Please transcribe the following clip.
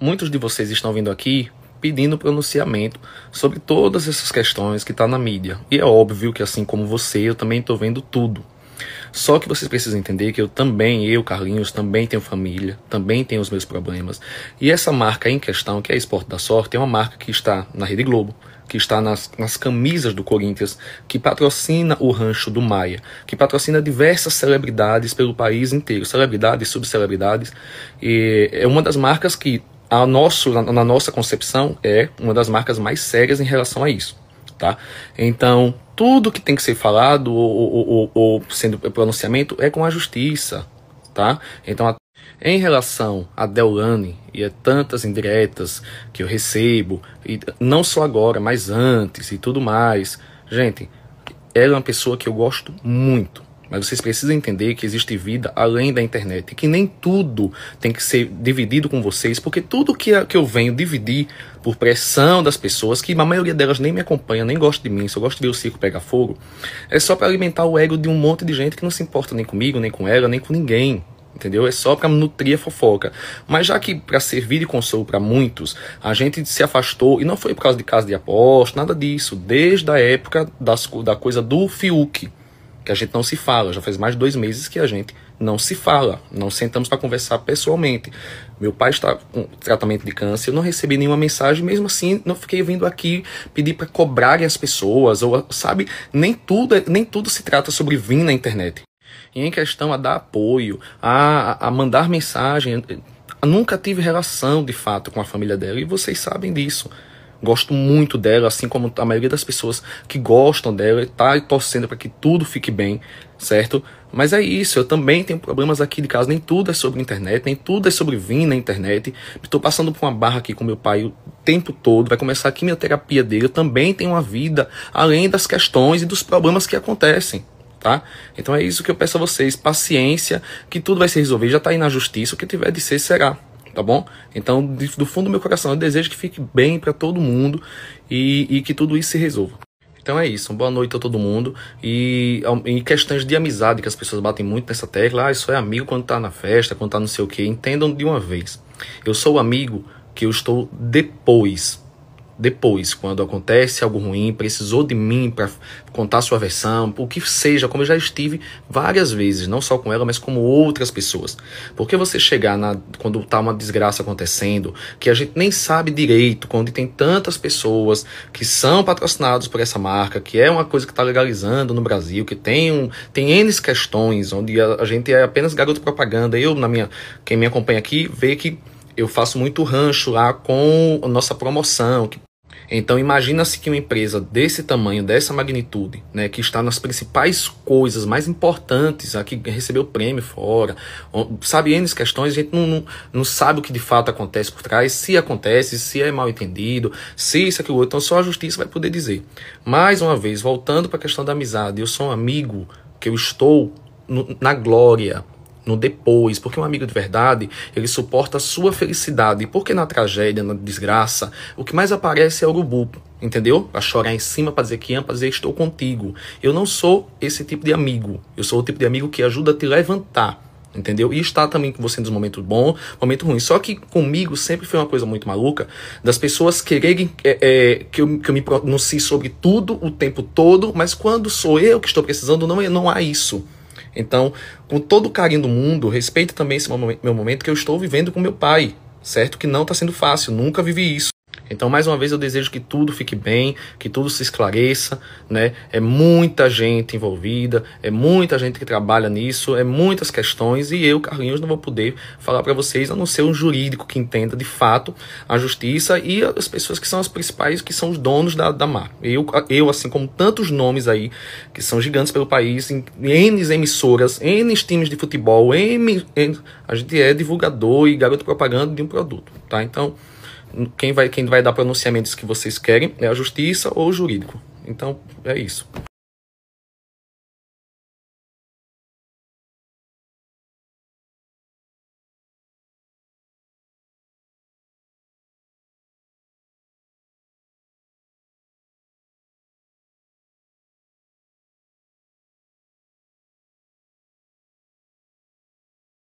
Muitos de vocês estão vindo aqui pedindo pronunciamento sobre todas essas questões que está na mídia. E é óbvio que, assim como você, eu também estou vendo tudo. Só que vocês precisam entender que eu também, eu, Carlinhos, também tenho família, também tenho os meus problemas. E essa marca em questão, que é a Esporte da Sorte, é uma marca que está na Rede Globo, que está nas, nas camisas do Corinthians, que patrocina o Rancho do Maia, que patrocina diversas celebridades pelo país inteiro, celebridades, subcelebridades. E é uma das marcas que a nosso, na, na nossa concepção, é uma das marcas mais sérias em relação a isso. Tá? Então, tudo que tem que ser falado ou, ou, ou, ou sendo pronunciamento é com a justiça. Tá? Então, a, em relação a Delane e a tantas indiretas que eu recebo, e não só agora, mas antes e tudo mais, gente, ela é uma pessoa que eu gosto muito. Mas vocês precisam entender que existe vida além da internet, e que nem tudo tem que ser dividido com vocês, porque tudo que, que eu venho dividir por pressão das pessoas, que a maioria delas nem me acompanha, nem gosta de mim, só gosta de ver o circo pegar fogo, é só para alimentar o ego de um monte de gente que não se importa nem comigo, nem com ela, nem com ninguém entendeu? É só para nutrir a fofoca. Mas já que para servir de consolo para muitos, a gente se afastou e não foi por causa de casa de aposta, nada disso, desde a época das, da coisa do Fiuk que a gente não se fala. Já faz mais de dois meses que a gente não se fala, não sentamos para conversar pessoalmente. Meu pai está com tratamento de câncer, eu não recebi nenhuma mensagem, mesmo assim não fiquei vindo aqui pedir para cobrarem as pessoas, ou sabe, nem tudo, é, nem tudo se trata sobre vir na internet. E em questão a dar apoio, a, a mandar mensagem, nunca tive relação de fato com a família dela e vocês sabem disso. Gosto muito dela, assim como a maioria das pessoas que gostam dela e tá torcendo para que tudo fique bem, certo? Mas é isso, eu também tenho problemas aqui de casa, nem tudo é sobre internet, nem tudo é sobre vir na internet. Estou passando por uma barra aqui com meu pai o tempo todo, vai começar a quimioterapia dele, eu também tenho uma vida além das questões e dos problemas que acontecem. Tá? Então é isso que eu peço a vocês, paciência, que tudo vai se resolver, já está aí na justiça, o que tiver de ser será tá bom? Então, do fundo do meu coração, eu desejo que fique bem para todo mundo e, e que tudo isso se resolva. Então é isso. Boa noite a todo mundo. E em questões de amizade, que as pessoas batem muito nessa tecla, ah, isso é amigo quando tá na festa, quando tá não sei o quê. Entendam de uma vez. Eu sou o amigo que eu estou depois depois, quando acontece algo ruim, precisou de mim para contar sua versão, o que seja, como eu já estive várias vezes, não só com ela, mas como outras pessoas. Porque você chegar na, quando tá uma desgraça acontecendo, que a gente nem sabe direito, quando tem tantas pessoas que são patrocinados por essa marca, que é uma coisa que está legalizando no Brasil, que tem um, tem N questões, onde a, a gente é apenas garoto propaganda. Eu, na minha, quem me acompanha aqui, vê que eu faço muito rancho lá com nossa promoção, que então imagina-se que uma empresa desse tamanho, dessa magnitude, né, que está nas principais coisas mais importantes, a que recebeu prêmio fora, sabe N questões, a gente não, não, não, sabe o que de fato acontece por trás, se acontece, se é mal entendido, se isso, aquilo outro, então só a justiça vai poder dizer. Mais uma vez, voltando para a questão da amizade, eu sou um amigo, que eu estou no, na glória, no depois, porque um amigo de verdade, ele suporta a sua felicidade, porque na tragédia, na desgraça, o que mais aparece é o urubu, entendeu? Pra chorar em cima, pra dizer que ama, pra dizer estou contigo. Eu não sou esse tipo de amigo, eu sou o tipo de amigo que ajuda a te levantar, entendeu? E está também com você nos momentos bons, momentos ruins. Só que comigo sempre foi uma coisa muito maluca das pessoas quererem é, é, que, eu, que eu me pronuncie sobre tudo o tempo todo, mas quando sou eu que estou precisando, não, é, não há isso. Então, com todo o carinho do mundo, respeito também esse meu momento que eu estou vivendo com meu pai, certo? Que não está sendo fácil, nunca vivi isso. Então, mais uma vez, eu desejo que tudo fique bem, que tudo se esclareça, né? É muita gente envolvida, é muita gente que trabalha nisso, é muitas questões e eu, Carlinhos, não vou poder falar para vocês, a não ser um jurídico que entenda de fato a justiça e as pessoas que são as principais, que são os donos da, da mar. Eu, eu, assim como tantos nomes aí, que são gigantes pelo país, em N emissoras, N times de futebol, N, a gente é divulgador e garoto propaganda de um produto, tá? Então quem vai, quem vai dar pronunciamentos que vocês querem é a justiça ou o jurídico. Então, é isso.